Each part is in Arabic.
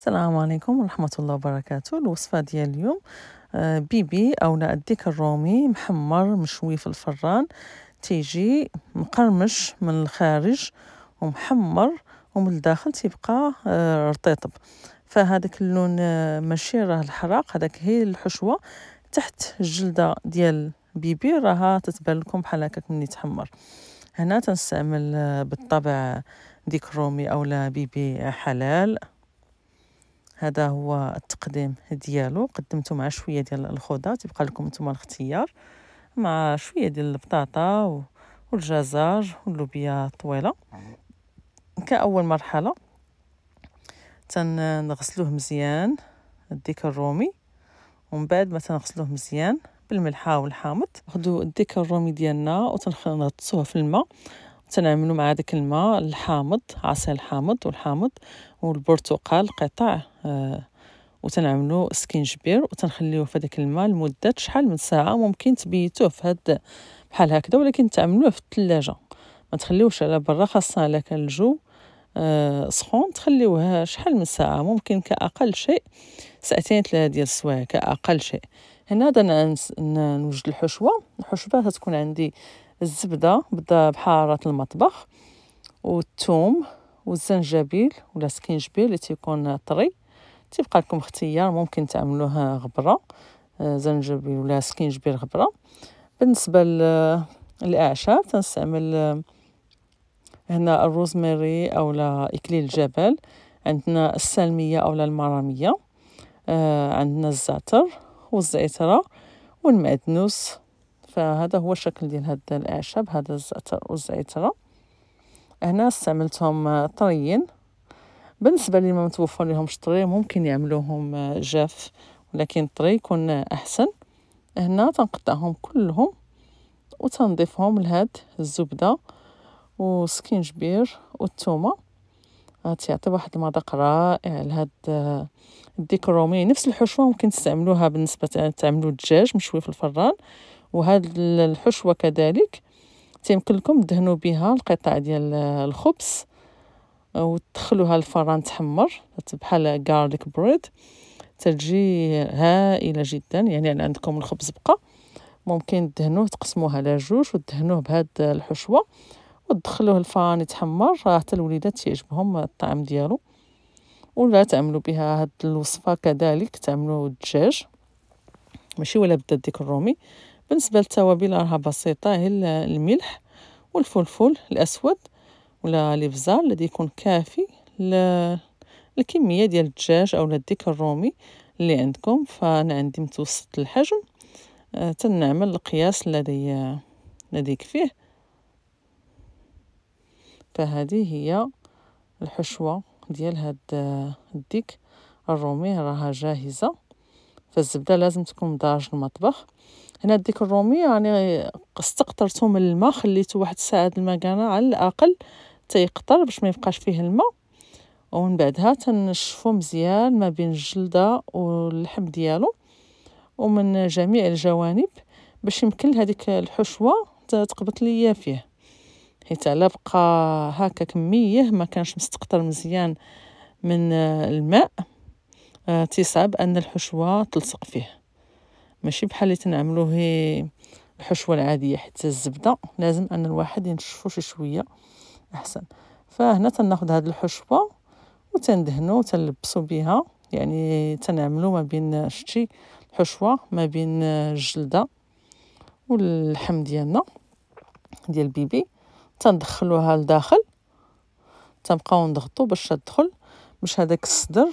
السلام عليكم ورحمة الله وبركاته الوصفة ديال اليوم آه، بيبي أو الديك الرومي محمر مشوي في الفران تيجي مقرمش من الخارج ومحمر ومن الداخل تيبقى آه، رطيطب فهذاك اللون آه، ماشي راه الحراق هذاك هي الحشوة تحت الجلدة ديال بيبي راها تتبان لكم بحال هكاك مني تحمر هنا تنستعمل بالطبع ديك رومي اولا بيبي حلال هذا هو التقديم ديالو قدمته مع شويه ديال الخضره تبقى لكم نتوما الاختيار مع شويه ديال البطاطا والجزر واللوبيا الطويله كاول مرحله تنغسلوه مزيان الديك الرومي ومن بعد ما تنغسلوه مزيان بالملحه والحامض ناخذ الديك الرومي ديالنا وتنغطسوه في الماء تنعملوا مع داك الماء الحامض عصير الحامض والحامض والبرتقال قطع آه وتنعملوا سكينجبير وتنخليوه في داك الماء لمده شحال من ساعه ممكن تبيتوه في هاد بحال هكذا ولكن تعملوه في الثلاجه ما تخليوش على برا خاصه الا كان الجو آه سخون تخليوه شحال من ساعه ممكن كاقل شيء ساعتين ثلاثه ديال السوايع كاقل شيء هنا غادي نوجد الحشوه الحشوه تكون عندي الزبدة بحاره المطبخ والثوم والزنجبيل ولا سكينجبيل اللي تيكون طري تيبقى لكم اختيار ممكن تعملوها غبرة آه، زنجبيل ولا سكينجبيل غبرة بالنسبة للأعشاب تنستعمل آه، هنا الروزماري أو لا إكليل الجبل عندنا السلمية أو لا المرامية آه، عندنا الزعتر والزعترة والمعدنوس فهذا هو الشكل ديال هذا الأعشاب هذا الزعتر والزعترة هنا استعملتهم طريين بالنسبة لي ما متوفر لهمش طري ممكن يعملوهم جاف ولكن الطري يكون أحسن هنا تنقطعهم كلهم وتنضيفهم لهاد الزبدة وسكينجبير والثومة غتعطي آه، واحد المذاق رائع لهاد آه، الديك الرومي نفس الحشوه ممكن تستعملوها بالنسبه تعملوا الدجاج مشوي في الفران وهاد الحشوه كذلك تيمكن لكم تدهنوا بها القطع ديال الخبز آه، وتدخلوها الفران تحمر بحال غارليك بريد تجي هائله جدا يعني عندكم الخبز بقى ممكن تدهنوه تقسموه على جوج وتدهنوه بهاد الحشوه وتدخلوه الفران يتحمر راه حتى الوليدات تيعجبهم الطعم ديالو ولا تعملوا بها هاد الوصفه كذلك تعملوا الدجاج ماشي ولا بدا ديك الرومي بالنسبه للتوابل راها بسيطه هي الملح والفلفل الاسود ولا الابزار الذي يكون كافي للكميه ديال الدجاج او الديك الرومي اللي عندكم فانا عندي متوسط الحجم آه، تنعمل القياس الذي الذي فيه فهذه هي الحشوه ديال هاد الديك الرومي راها جاهزه فالزبده لازم تكون دارج المطبخ هنا ديك الرومي يعني استقطرته من الماء خليته واحد ساعه المكانه على الاقل تيقطر باش ما يبقاش فيه الماء ومن بعدها تنشفو مزيان ما بين الجلده واللحم ديالو ومن جميع الجوانب باش يمكن هذيك الحشوه تقبط ليا فيه حيت على بقى هكا كميه ما كانش مستقطر مزيان من الماء تصعب أن الحشوة تلصق فيه ماشي بحال اللي تنعملوه الحشوة العادية حيت الزبدة لازم أن الواحد ينشفو شي شوية أحسن فهنا تناخد هاد الحشوة وتندهنو وتلبسو بها يعني تنعملو ما بين شتي الحشوة ما بين الجلدة واللحم ديالنا ديال بيبي تندخلوها لداخل تنبقاو نضغطو باش تدخل باش هذاك الصدر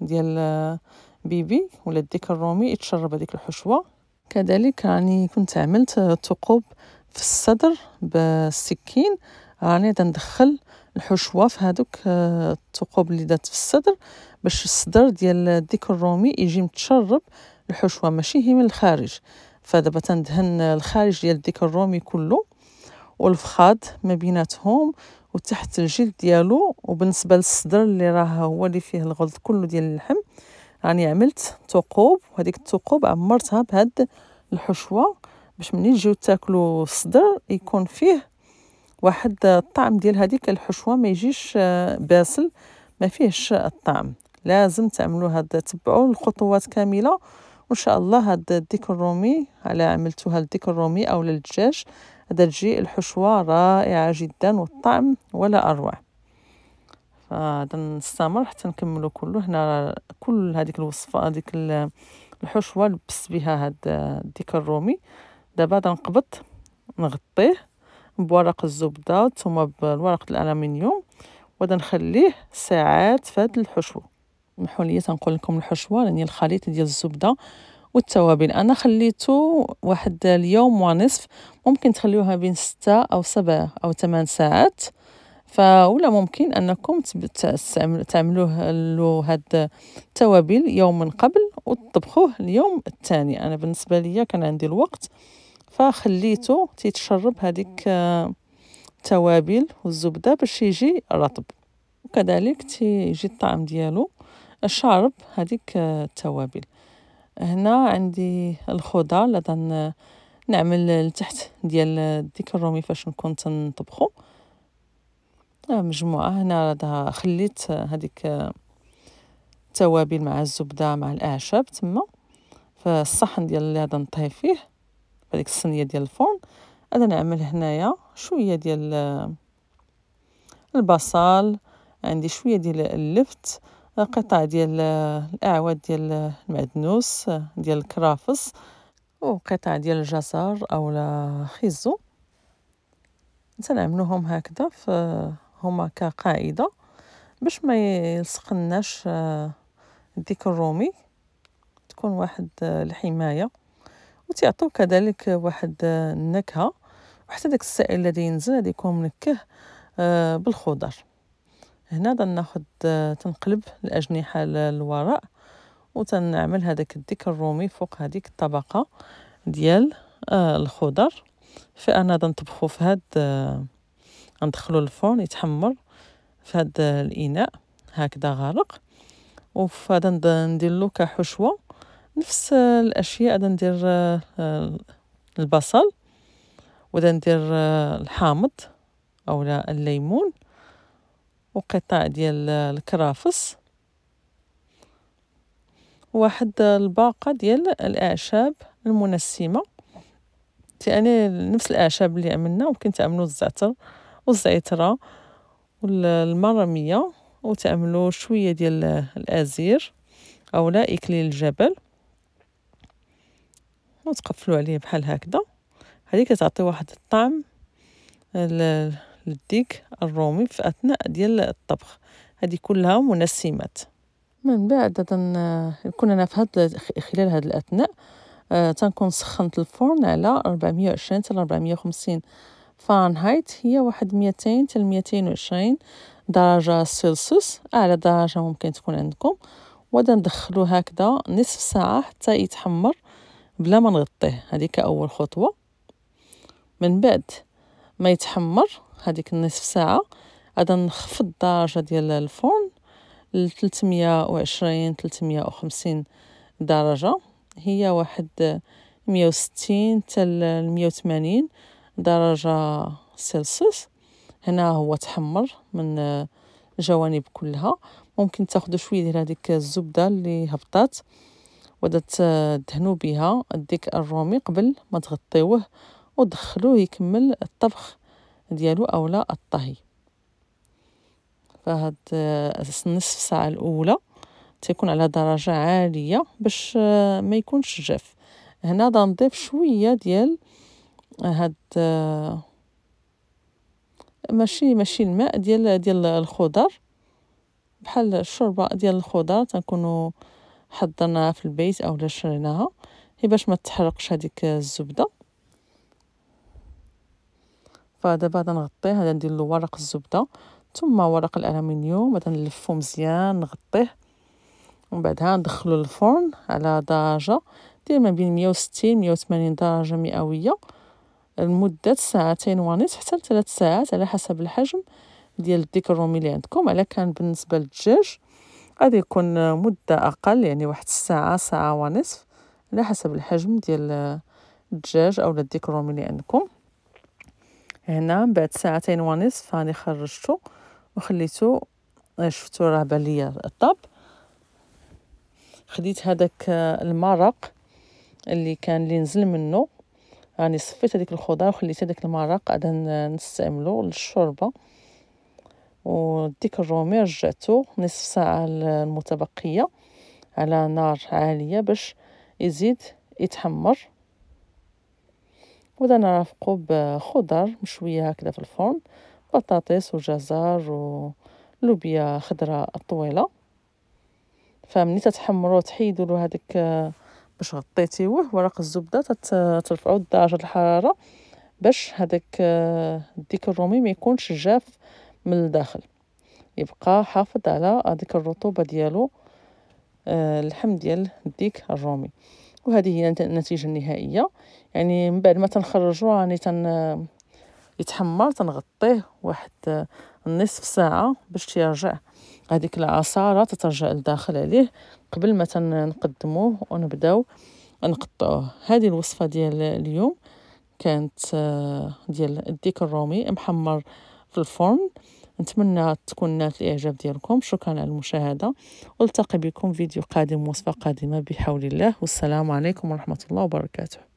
ديال بيبي ولا الديك الرومي يتشرب هذيك الحشوه كذلك راني كنت عملت ثقوب في الصدر بالسكين راني تندخل الحشوه في هذوك آه، الثقوب اللي دات في الصدر باش الصدر ديال الديك الرومي يجي متشرب الحشوه ماشي هي من الخارج فدابا تندهن الخارج ديال الديك الرومي كله والفخاد ما بيناتهم وتحت الجلد ديالو وبالنسبه للصدر اللي راه هو اللي فيه الغلظ كله ديال اللحم راني عملت ثقوب وهذيك الثقوب عمرتها بهاد الحشوه باش ملي تجيو تاكلوا الصدر يكون فيه واحد الطعم ديال هذيك الحشوه ما يجيش آه، باسل ما فيهش الطعم لازم تعملوا هاد تبعوا الخطوات كامله وان شاء الله هاد الديك الرومي على عملتوها الديك الرومي او للدجاج تجي الحشوة رائعة جدا والطعم ولا أروع فهذا نستمر حتى نكملو كله هنا كل هذيك الوصفة هذيك الحشوة لبس بها هاد الديك الرومي دابا نقبط نغطيه بورق الزبدة ثم بورق الألمنيوم وغادي نخليه ساعات في هاد الحشوة محولية تنقول لكم الحشوة لأن الخليط ديال الزبدة والتوابل انا خليته واحد اليوم ونصف ممكن تخليوها بين ستة او سبعة او ثمان ساعات فولا ممكن انكم تعملوه هاد التوابل يوم من قبل وتطبخوه اليوم الثاني انا بالنسبه ليا كان عندي الوقت فخليته تيتشرب هذيك التوابل والزبده باش يجي رطب وكذلك تيجي الطعم ديالو شارب هذيك التوابل هنا عندي الخضر اللي نعمل لتحت ديال ديك الرومي فاش نكون تنطبخو آه، مجموعه هنا لدها خليت هذيك التوابل آه، مع الزبده مع الاعشاب تما فالصحن ديال اللي غادي نطهي فيه هذيك الصينيه ديال الفرن غادي نعمل هنايا شويه ديال آه، البصل عندي شويه ديال اللفت قطع ديال الاعواد ديال المعدنوس ديال الكرافس وقطع ديال الجزر او خيزو تنعملوهم هكذا في هما كقاعده باش ما يلصقناش الديك الرومي تكون واحد الحمايه وتعطيو كذلك واحد النكهه وحتى داك السائل الذي ينزل يكون منكه بالخضر هنا تناخد تنقلب الأجنحة للوراء وتنعمل هذاك الديك الرومي فوق هذيك الطبقة ديال آه، الخضر فأنا تنطبخو في هاد آه ندخلو الفرن يتحمر في هاد آه، الإناء هكذا غارق وفي هذا كحشوة نفس آه، الأشياء هذا ندير البصل ودا الحامض أو الليمون وقطع ديال الكرافس واحد الباقة ديال الأعشاب المنسمة يعني نفس الأعشاب اللي عملنا ممكن تعملوا الزعتر والزعترة والمرمية وتعملوا شوية ديال الأزير أو لا إكليل الجبل وتقفلوا عليه بحال هكذا هذه كتعطي واحد الطعم للديك الرومي في أثناء ديال الطبخ هذه كلها منسمات من بعد كنا في هاد خلال هاد الأثناء آه، تنكون سخنت الفرن على 420 حتى 450 فارنهايت هي واحد 200 حتى 220 درجة سلسوس أعلى درجة ممكن تكون عندكم ندخلو هكذا نصف ساعة حتى يتحمر بلا ما نغطيه هذه كأول خطوة من بعد ما يتحمر هذيك النصف ساعه غادا نخفض الدرجه ديال الفرن ل 320 350 درجه هي واحد 160 حتى 180 درجه سلسيوس هنا هو تحمر من الجوانب كلها ممكن تاخذوا شويه ديال هذيك الزبده اللي هبطات تدهنوا بها الديك الرومي قبل ما تغطيوه ودخلوه يكمل الطبخ ديالو اولا الطهي فهاد النصف آه، ساعه الاولى تيكون على درجه عاليه باش آه، ما يكونش جاف هنا غنضيف شويه ديال آه، هاد ماشي ماشي الماء ديال ديال الخضر بحال الشوربه ديال الخضر تنكونوا حضرناها في البيت اولا شريناها هي باش ما تحرقش هذيك الزبده فدابا غادي نغطيه غادي ندير له ورق الزبده ثم ورق الالومنيوم غادي نلفو مزيان نغطيه ومن بعدها ندخلو للفرن على درجه ديال ما بين 160 180 درجه مئويه لمده ساعتين ونصف حتى لثلاث ساعات على حسب الحجم ديال الديك الرومي اللي عندكم على كان بالنسبه للدجاج غادي يكون مده اقل يعني واحد الساعه ساعه ونصف على حسب الحجم ديال الدجاج او الديك الرومي اللي عندكم هنا بعد ساعتين ونصف هاني خرجتو وخليتو آه، شفتو راه بان ليا طاب خديت هذاك آه، المرق اللي كان اللي نزل منه راني صفيت هذيك الخضار وخليت هذاك المرق غادا نستعملو للشوربه وديك الرومي رجعتو نصف ساعه المتبقيه على نار عاليه باش يزيد يتحمر ودا نرافقو بخضر مشوية هكذا في الفرن بطاطس وجزر ولوبيا خضراء طويلة فملي تتحمرو تحيدو له هذاك باش غطيتيوه ورق الزبدة ترفعوا درجة الحرارة باش هذاك الديك الرومي ما يكونش جاف من الداخل يبقى حافظ على هذيك الرطوبة ديالو اللحم آه، ديال الديك الرومي وهذه هي النتيجه النهائيه يعني من بعد ما تنخرجو راني تن يتحمر تنغطيه واحد نصف ساعه باش تيرجع هذيك العصاره تترجع لداخل عليه قبل ما تنقدموه ونبداو نقطعوه هذه الوصفه ديال اليوم كانت ديال الديك الرومي محمر في الفرن نتمنى تكون نالت الاعجاب ديالكم شكرا على المشاهده والتقي بكم فيديو قادم وصفه قادمه بحول الله والسلام عليكم ورحمه الله وبركاته